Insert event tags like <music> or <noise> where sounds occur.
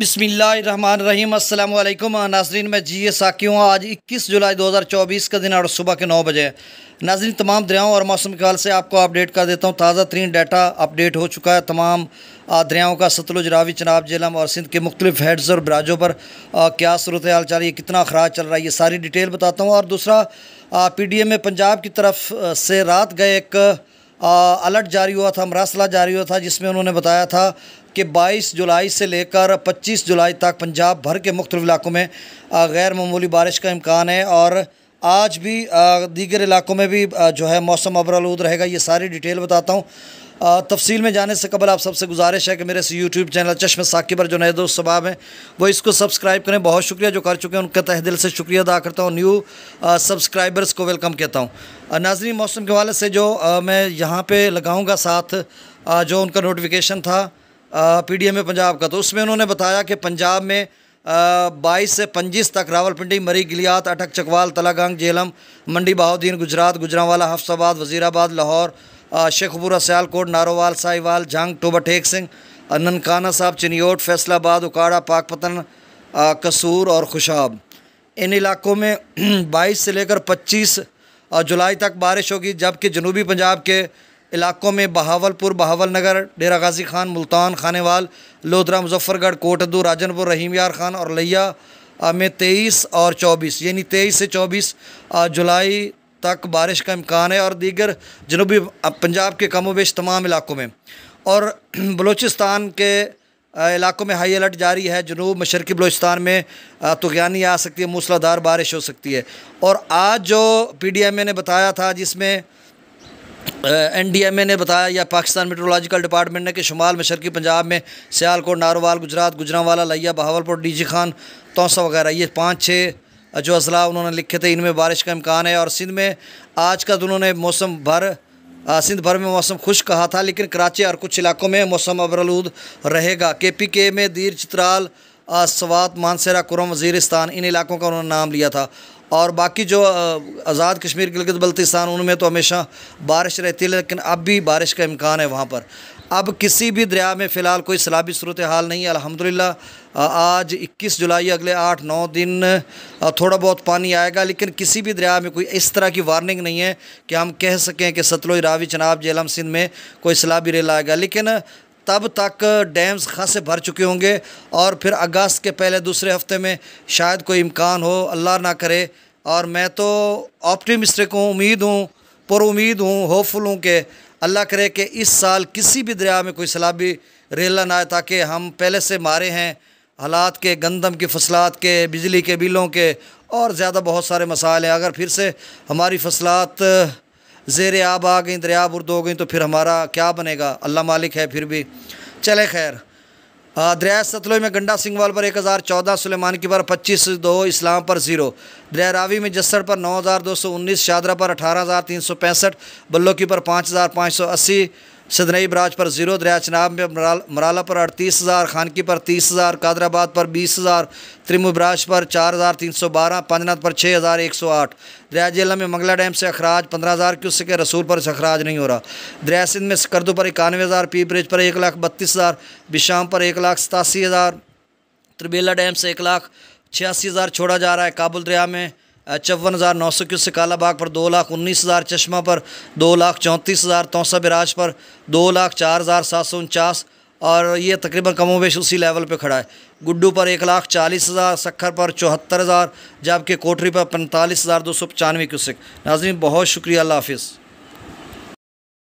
बसमिल अल्लाम नाजरीन मैं जी ए साकी हूँ आज 21 जुलाई 2024 का दिन और सुबह के 9 बजे नाजरीन तमाम दरियाओं और मौसम के हाल से आपको अपडेट कर देता हूँ ताज़ा तरीन डाटा अपडेट हो चुका है तमाम दरियाओं का सतलुज रावी चनाब जेलम और सिंध के मुख्तलिफ हेड्स और ब्राजों पर क्या सूरत हाल चल रही है कितना अखराज चल रहा है ये सारी डिटेल बताता हूँ और दूसरा पी डी एम में पंजाब की तरफ से रात गए एक अलर्ट जारी हुआ था मरासला जारी हुआ था जिसमें उन्होंने बताया था कि 22 जुलाई से लेकर 25 जुलाई तक पंजाब भर के मुख्तु इलाकों में गैर मामूली बारिश का इम्कान है और आज भी दीगर इलाकों में भी जो है मौसम अबरलूद रहेगा ये सारी डिटेल बताता हूँ तफसील में जाने से कबल आप सबसे गुजारिश है कि मेरे से यूट्यूब चैनल चश्म साकी पर जो नए दोस्त सबाब हैं वो इसको सब्सक्राइब करें बहुत शुक्रिया जो कर चुके हैं उनका तहदिल दिल से शुक्रिया अदा करता हूँ न्यू सब्सक्राइबर्स को वेलकम कहता हूँ नाजरी मौसम के हवाले से जो आ, मैं यहाँ पर लगाऊँगा साथ आ, जो उनका नोटिफिकेशन था पीडीएम ए पंजाब का तो उसमें उन्होंने बताया कि पंजाब में बाईस से पंजीस तक रावलपिंडी मरी गिलियात अटक चकवाल तलागंग जेलम मंडी बहाउद्दीन गुजरात गुजरावाला हफ्साबाद वजीराबाद लाहौर शेखपुरा सयालकोट नारोवाल साहिवाल जंग ठेक सिंह ननकाना साहब चिनियोट फैसलाबाद उकाड़ा पाकपतन कसूर और खुशाब इन इलाकों में 22 <clears throat> से लेकर 25 जुलाई तक बारिश होगी जबकि जनूबी पंजाब के इलाकों में बहावलपुर बहावल नगर डेरा गाजी खान मुल्तान खानेवाल लोधरा मुजफ्फरगढ़ कोटदू राजनपुर रहीम यार खान और लिया में तेईस और चौबीस यानी तेईस से चौबीस जुलाई तक बारिश का इम्कान है और दीगर जनूबी पंजाब के कमो बेश तमाम इलाकों में और <clears throat> बलूचिस्तान के इलाकों में हाई अलर्ट जारी है जनूब मशरक़ी बलोचिस्तान में तुगयानी तो आ सकती है मूसलाधार बारिश हो सकती है और आज जो पी डी एम ए ने बताया था जिसमें एन डी एम ए ने बताया या पाकिस्तान मेट्रोलॉजिकल डिपार्टमेंट ने कि शुमाल मशरकी पंजाब में सियालकोट नारोवाल गुजरात गुजरावाला लिया बहावलपुर डी जी खान तोसा वगैरह ये पाँच छः जो अजला उन्होंने लिखे थे इनमें बारिश का इम्कान है और सिंध में आज का उन्होंने मौसम भर सिंध भर में मौसम खुश कहा था लेकिन कराची और कुछ इलाकों में मौसम अबरलूद रहेगा के पी के में दीर चित्राल सवात मानसरा कुरम वजीरस्तान इन इलाकों का उन्होंने नाम लिया था और बाकी जो आज़ाद कश्मीर गिलगित बल्तिस्तान उनमें तो हमेशा बारिश रहती है लेकिन अब भी बारिश का इम्कान है वहाँ पर अब किसी भी दरिया में फ़िलहाल कोई सलाबी सूरत हाल नहीं है अलहमदिल्ला आज 21 जुलाई अगले आठ नौ दिन थोड़ा बहुत पानी आएगा लेकिन किसी भी दरिया में कोई इस तरह की वार्निंग नहीं है कि हम कह सकें कि सतलोई रावी चनाब जेलम सिंध में कोई सलाबी रेल आएगा लेकिन तब तक डैम्स खासे भर चुके होंगे और फिर अगस्त के पहले दूसरे हफ्ते में शायद कोई इम्कान हो अल्लाह ना करे और मैं तो ऑप्टिमिस्टिक हूँ उम्मीद हूँ पर उम्मीद हूँ होपफुल हूँ कि अल्लाह करे कि इस साल किसी भी दरिया में कोई सलाबी रेला ना आए ताकि हम पहले से मारे हैं हालात के गंदम की फसलात के बिजली के बिलों के और ज़्यादा बहुत सारे मसाले हैं अगर फिर से हमारी फसलात ज़ेर आब आ गई दरिया बुरद हो गई तो फिर हमारा क्या बनेगा अल्लाह मालिक है फिर भी चले खैर दरिया सतलोई में गंडा सिंगवाल पर एक हज़ार चौदह सलेमान की पर पच्चीस दो इस्लाम पर ज़ीरो दरिया रावी में जस्सर पर नौ हज़ार दो सौ उन्नीस शादरा पर अठारह हज़ार तीन सौ पैंसठ बल्लोकी पर पाँच हज़ार पाँच सौ अस्सी सिदनई ब्राज पर ज़ीरो दरिया चनाब में मराला, पर अड़तीस हज़ार खानकी पर तीस हज़ार कादराबाद पर बीस हज़ार त्रिमु ब्राज पर चार हज़ार तीन सौ बारह पंजनाथ पर छः हज़ार एक सौ आठ दरिया जिला में मंगला डैम से अखराज पंद्रह हज़ार क्यूसिक के रसूल पर से अखराज नहीं हो रहा दरिया सिंध में सिकरदू पर इक्यानवे हज़ार पी ब्रिज पर एक लाख बत्तीस हज़ार बिशाम पर एक लाख सतासी हज़ार त्रिबेला डैम से एक लाख छियासी हज़ार छोड़ा जा रहा है काबुल दरिया में चौवन हज़ार नौ सौ इक्कीस कालाबाग पर दो लाख उन्नीस हज़ार चश्मा पर दो लाख चौंतीस हज़ार तौसा बिराज पर दो लाख चार हज़ार सात सौ उनचास और ये तकरीबन कमोबेश उसी लेवल पे खड़ा है गुड्डू पर एक लाख चालीस हज़ार सखर पर चौहत्तर हज़ार जबकि कोटरी पर पैंतालीस हज़ार दो सौ पचानवे क्यूसिक नाजरीन बहुत शुक्रिया अल्लाह हाफिज़